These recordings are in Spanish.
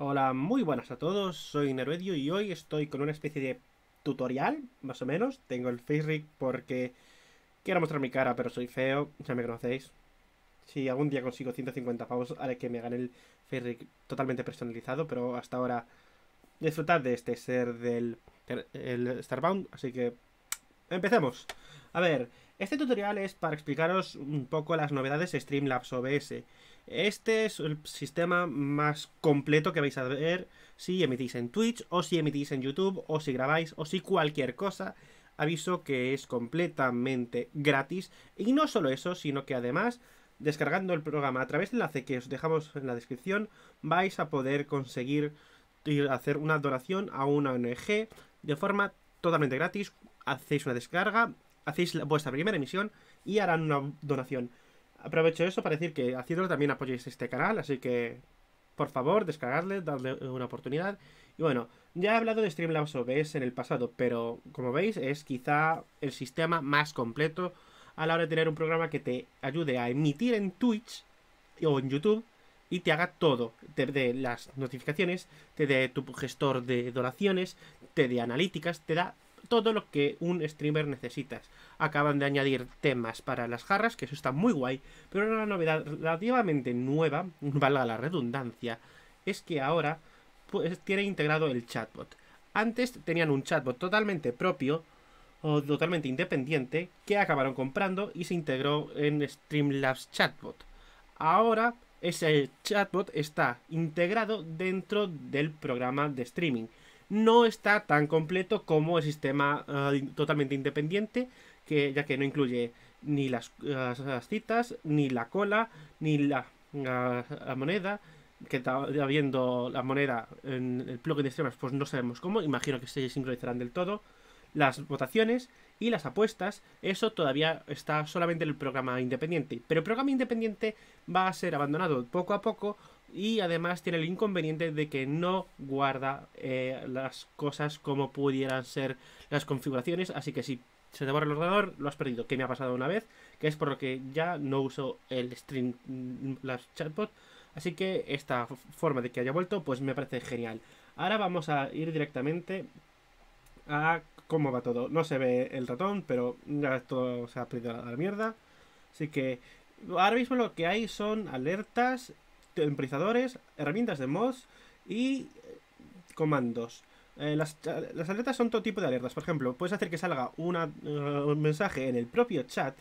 Hola, muy buenas a todos, soy Neruedio y hoy estoy con una especie de tutorial, más o menos. Tengo el face porque quiero mostrar mi cara, pero soy feo, ya me conocéis. Si algún día consigo 150 pavos, haré que me hagan el face totalmente personalizado, pero hasta ahora disfrutad de este ser del el Starbound, así que Empecemos. A ver, este tutorial es para explicaros un poco las novedades de Streamlabs OBS. Este es el sistema más completo que vais a ver si emitís en Twitch, o si emitís en YouTube, o si grabáis, o si cualquier cosa. Aviso que es completamente gratis. Y no solo eso, sino que además, descargando el programa a través del enlace que os dejamos en la descripción, vais a poder conseguir hacer una donación a una ONG de forma totalmente gratis, hacéis una descarga, hacéis vuestra primera emisión y harán una donación. Aprovecho eso para decir que haciéndolo también apoyéis este canal, así que por favor descargadle, darle una oportunidad. Y bueno, ya he hablado de Streamlabs OBS en el pasado, pero como veis es quizá el sistema más completo a la hora de tener un programa que te ayude a emitir en Twitch o en YouTube y te haga todo. Te dé las notificaciones, te dé tu gestor de donaciones, te dé analíticas, te da todo lo que un streamer necesitas. Acaban de añadir temas para las jarras, que eso está muy guay, pero una novedad relativamente nueva, valga la redundancia, es que ahora pues, tiene integrado el chatbot. Antes tenían un chatbot totalmente propio o totalmente independiente que acabaron comprando y se integró en Streamlabs Chatbot. Ahora ese chatbot está integrado dentro del programa de streaming no está tan completo como el sistema ah, totalmente independiente, que, ya que no incluye ni las, citas, ni la cola, ni la, moneda, que está habiendo la moneda en el plugin de sistemas, pues no sabemos cómo, imagino que se sincronizarán del todo. Las votaciones y las apuestas, eso todavía está solamente en el programa independiente. Pero el programa independiente va a ser abandonado poco a poco y además tiene el inconveniente de que no guarda eh, las cosas como pudieran ser las configuraciones, así que si se te borra el ordenador, lo has perdido, que me ha pasado una vez, que es por lo que ya no uso el stream, mm, las chatbot, así que esta forma de que haya vuelto, pues me parece genial. Ahora vamos a ir directamente a cómo va todo. No se ve el ratón, pero ya todo se ha perdido a la mierda, así que ahora mismo lo que hay son alertas empresadores, herramientas de mods y eh, comandos. Eh, las, alertas son todo tipo de alertas. Por ejemplo, puedes hacer que salga eh, un mensaje en el propio chat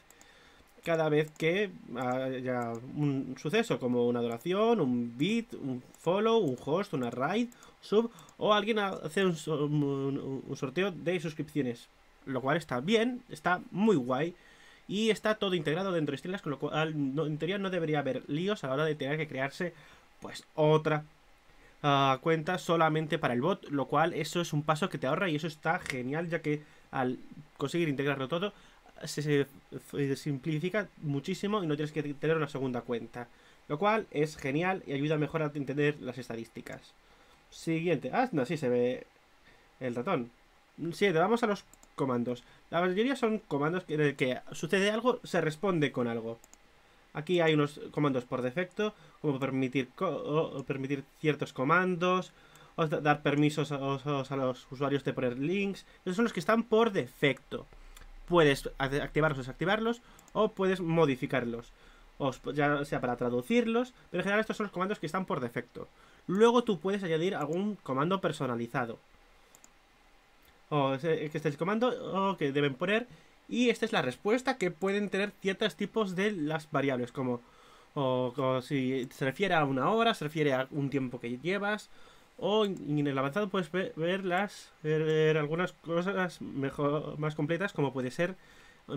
cada vez que haya un suceso, como una donación, un beat un follow, un host, una raid, sub, o alguien hace un sorteo de suscripciones. Lo cual está bien, está muy guay y está todo integrado dentro de estrellas, con lo cual no, en no debería haber líos a la hora de tener que crearse pues otra ah, cuenta solamente para el bot, lo cual eso es un paso que te ahorra y eso está genial ya que al conseguir integrarlo todo se, simplifica muchísimo y no tienes que tener una segunda cuenta, lo cual es genial y ayuda mejor a entender las estadísticas. Siguiente, ah, no, sí se ve el ratón. Siguiente, vamos a los comandos. La mayoría son comandos en el que sucede algo, se responde con algo. Aquí hay unos comandos por defecto, como permitir, permitir ciertos comandos, o dar permisos a, los usuarios de poner links. Esos son los que están por defecto. Puedes activarlos o desactivarlos, o puedes modificarlos. O ya sea para traducirlos, pero en general estos son los comandos que están por defecto. Luego tú puedes añadir algún comando personalizado o que este es el comando o que deben poner y esta es la respuesta que pueden tener ciertos tipos de las variables como o, si se refiere a una hora, se refiere a un tiempo que llevas o en el avanzado puedes ver, ver algunas cosas mejor más completas como puede ser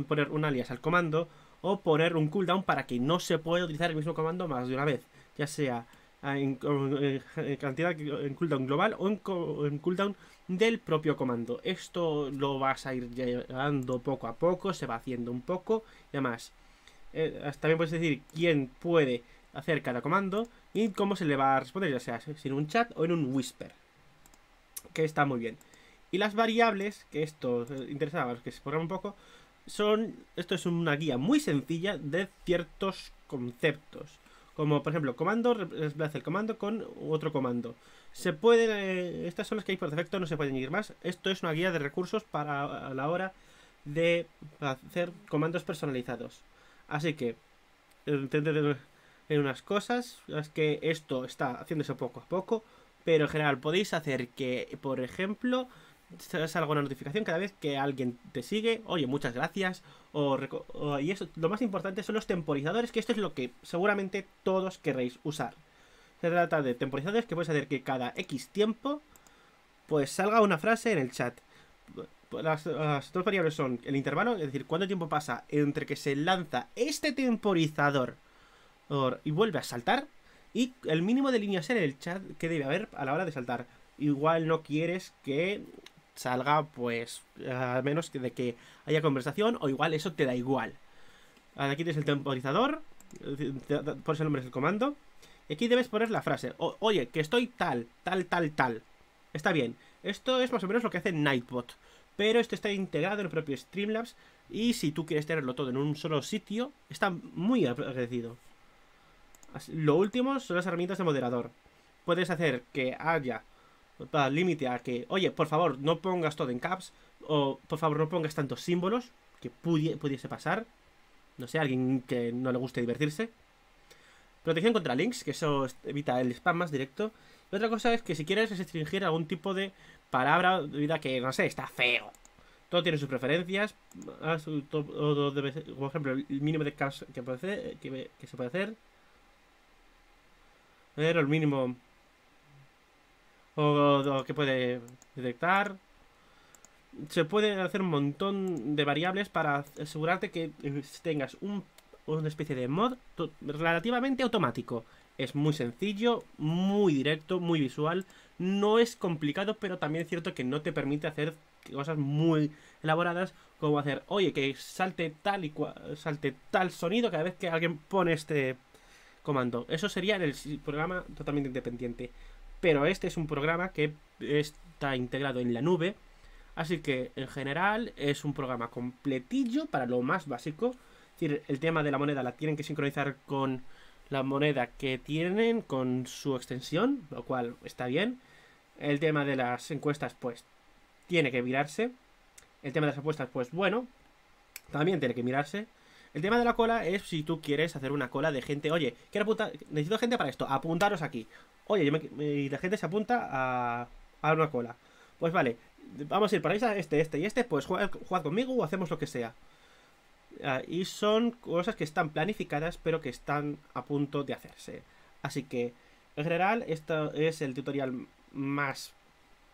poner un alias al comando o poner un cooldown para que no se pueda utilizar el mismo comando más de una vez, ya sea Ah, en, cantidad en cooldown global o en, cooldown del propio comando. Esto lo vas a ir llegando poco a poco, se va haciendo un poco y además eh, también puedes decir quién puede hacer cada comando y cómo se le va a responder, ya sea en un chat o en un whisper, que está muy bien. Y las variables, que esto eh, interesaba que se ponga un poco, son, esto es una guía muy sencilla de ciertos conceptos. Como por ejemplo, comando reemplaza el comando con otro comando. Se pueden, eh, estas son las que hay por defecto, no se pueden ir más. Esto es una guía de recursos para a la hora de hacer comandos personalizados. Así que, entender en unas cosas, es que esto está haciéndose poco a poco, pero en general podéis hacer que, por ejemplo, salga una notificación cada vez que alguien te sigue, oye, muchas gracias, o, y eso, lo más importante son los temporizadores, que esto es lo que seguramente todos querréis usar. Se trata de temporizadores que puedes hacer que cada X tiempo, pues salga una frase en el chat. Las, las dos variables son el intervalo, es decir, cuánto tiempo pasa entre que se lanza este temporizador y vuelve a saltar, y el mínimo de líneas en el chat que debe haber a la hora de saltar. Igual no quieres que salga, pues eh, Al menos de que haya conversación o igual eso te da igual. Aquí tienes el temporizador, por el nombre del comando. Y aquí debes poner la frase, oye, que estoy tal, tal, tal, tal. Está bien, esto es más o menos lo que hace Nightbot, pero esto está integrado en el propio Streamlabs y si tú quieres tenerlo todo en un solo sitio, está muy agradecido. Lo último son las herramientas de moderador. Puedes hacer que haya para límite a que, oye, por favor, no pongas todo en caps, o por favor, no pongas tantos símbolos, que pudiese pasar. No sé, alguien que no le guste divertirse. Protección contra links, que eso evita el spam más directo. Y otra cosa es que si quieres restringir algún tipo de palabra, vida que, no sé, está feo. Todo tiene sus preferencias. Todo como ejemplo, el mínimo de caps que, puede que, que se puede hacer. Pero el mínimo o, que puede detectar. Se puede hacer un montón de variables para asegurarte que eh, tengas un, una especie de mod relativamente automático. Es muy sencillo, muy directo, muy visual. No es complicado, pero también es cierto que no te permite hacer cosas muy elaboradas como hacer, oye, que salte tal y salte tal sonido cada vez que alguien pone este comando. Eso sería en el programa totalmente independiente pero este es un programa que está integrado en la nube, así que en general es un programa completillo para lo más básico. Es decir, el tema de la moneda la tienen que sincronizar con la moneda que tienen, con su extensión, lo cual está bien. El tema de las encuestas, pues, tiene que mirarse. El tema de las apuestas, pues, bueno, también tiene que mirarse. El tema de la cola es si tú quieres hacer una cola de gente, oye, quiero apuntar, necesito gente para esto, apuntaros aquí. Oye, y la gente se apunta a, a una cola. Pues vale, vamos a ir para a este, este y este, pues jugad, conmigo o hacemos lo que sea. Ah, y son cosas que están planificadas, pero que están a punto de hacerse. Así que, en general, esto es el tutorial más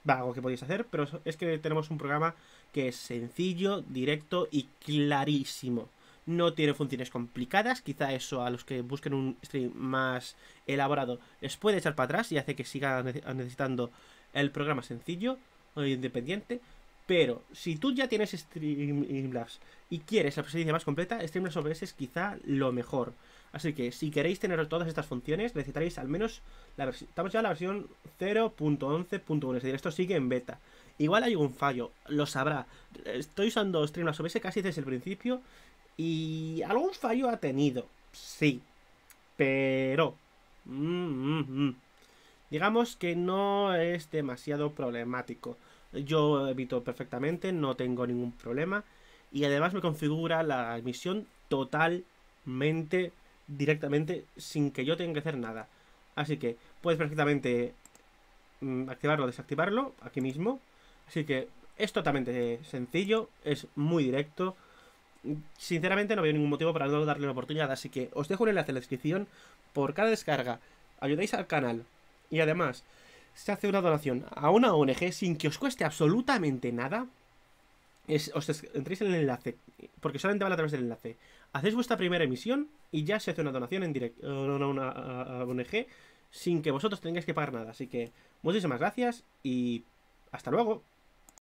vago que podéis hacer, pero es que tenemos un programa que es sencillo, directo y clarísimo no tiene funciones complicadas, quizá eso a los que busquen un stream más elaborado les puede echar para atrás y hace que siga necesitando el programa sencillo o independiente, pero si tú ya tienes Streamlabs y quieres la presencia más completa, Streamlabs OBS es quizá lo mejor. Así que si queréis tener todas estas funciones, necesitaréis al menos la versión... Estamos ya en la versión 0.11.1, es decir, esto sigue en beta. Igual hay un fallo, lo sabrá. Estoy usando Streamlabs OBS casi desde el principio y algún fallo ha tenido, sí. Pero... Mm, mm, mm, digamos que no es demasiado problemático. Yo evito perfectamente, no tengo ningún problema. Y además me configura la admisión totalmente, directamente, sin que yo tenga que hacer nada. Así que puedes perfectamente activarlo o desactivarlo aquí mismo. Así que es totalmente sencillo, es muy directo sinceramente no veo ningún motivo para no darle la oportunidad, así que os dejo un enlace en la descripción. Por cada descarga ayudáis al canal y además se hace una donación a una ONG sin que os cueste absolutamente nada. Es, os entréis en el enlace, porque solamente van a través del enlace. Hacéis vuestra primera emisión y ya se hace una donación en directo eh, a una, ONG sin que vosotros tengáis que pagar nada. Así que muchísimas gracias y hasta luego.